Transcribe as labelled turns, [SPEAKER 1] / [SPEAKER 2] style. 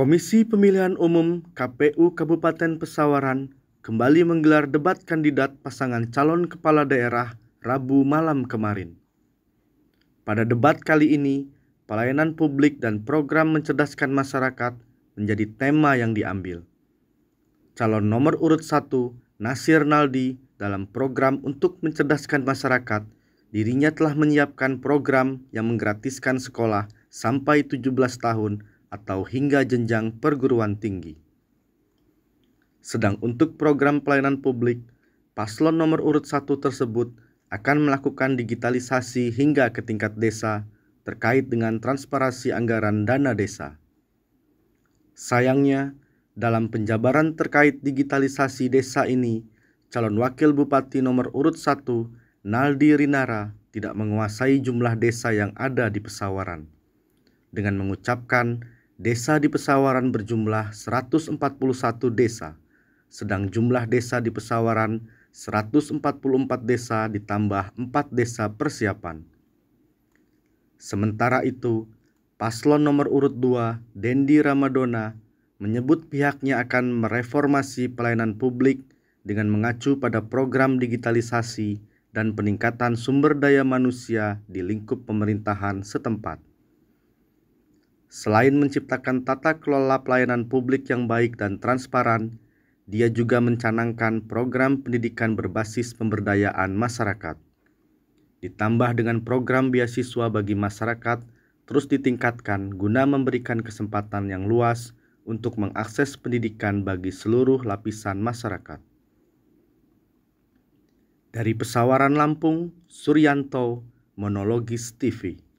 [SPEAKER 1] Komisi Pemilihan Umum KPU Kabupaten Pesawaran kembali menggelar debat kandidat pasangan calon kepala daerah Rabu malam kemarin. Pada debat kali ini, pelayanan publik dan program mencerdaskan masyarakat menjadi tema yang diambil. Calon nomor urut 1, Nasir Naldi, dalam program untuk mencerdaskan masyarakat, dirinya telah menyiapkan program yang menggratiskan sekolah sampai 17 tahun atau hingga jenjang perguruan tinggi. Sedang untuk program pelayanan publik, paslon nomor urut satu tersebut akan melakukan digitalisasi hingga ke tingkat desa terkait dengan transparansi anggaran dana desa. Sayangnya, dalam penjabaran terkait digitalisasi desa ini, calon wakil bupati nomor urut satu Naldi Rinara, tidak menguasai jumlah desa yang ada di pesawaran. Dengan mengucapkan desa di Pesawaran berjumlah 141 desa, sedang jumlah desa di Pesawaran 144 desa ditambah 4 desa persiapan. Sementara itu, paslon nomor urut 2, Dendi Ramadona, menyebut pihaknya akan mereformasi pelayanan publik dengan mengacu pada program digitalisasi dan peningkatan sumber daya manusia di lingkup pemerintahan setempat. Selain menciptakan tata kelola pelayanan publik yang baik dan transparan, dia juga mencanangkan program pendidikan berbasis pemberdayaan masyarakat. Ditambah dengan program beasiswa bagi masyarakat terus ditingkatkan guna memberikan kesempatan yang luas untuk mengakses pendidikan bagi seluruh lapisan masyarakat. Dari Pesawaran Lampung, Suryanto, Monologis TV.